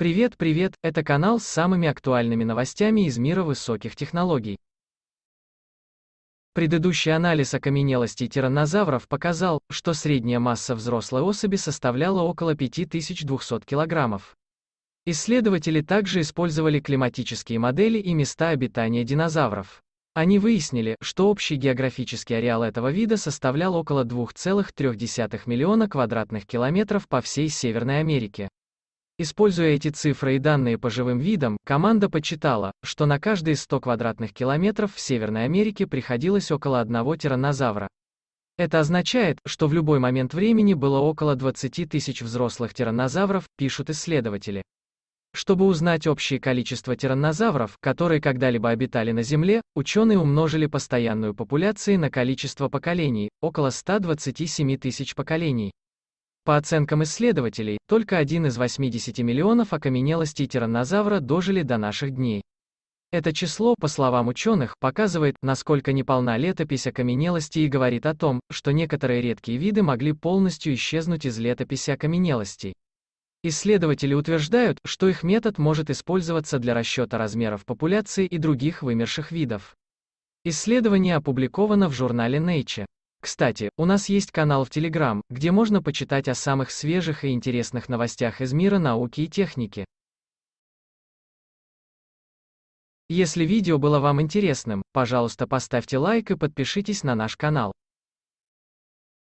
Привет, привет, это канал с самыми актуальными новостями из мира высоких технологий. Предыдущий анализ окаменелостей тираннозавров показал, что средняя масса взрослой особи составляла около 5200 килограммов. Исследователи также использовали климатические модели и места обитания динозавров. Они выяснили, что общий географический ареал этого вида составлял около 2,3 миллиона квадратных километров по всей Северной Америке. Используя эти цифры и данные по живым видам, команда подсчитала, что на каждые 100 квадратных километров в Северной Америке приходилось около одного тираннозавра. Это означает, что в любой момент времени было около 20 тысяч взрослых тираннозавров, пишут исследователи. Чтобы узнать общее количество тираннозавров, которые когда-либо обитали на Земле, ученые умножили постоянную популяции на количество поколений, около 127 тысяч поколений. По оценкам исследователей, только один из 80 миллионов окаменелостей тираннозавра дожили до наших дней. Это число, по словам ученых, показывает, насколько неполна летопись окаменелости и говорит о том, что некоторые редкие виды могли полностью исчезнуть из летописи окаменелостей. Исследователи утверждают, что их метод может использоваться для расчета размеров популяции и других вымерших видов. Исследование опубликовано в журнале Nature. Кстати, у нас есть канал в Телеграм, где можно почитать о самых свежих и интересных новостях из мира науки и техники. Если видео было вам интересным, пожалуйста поставьте лайк и подпишитесь на наш канал.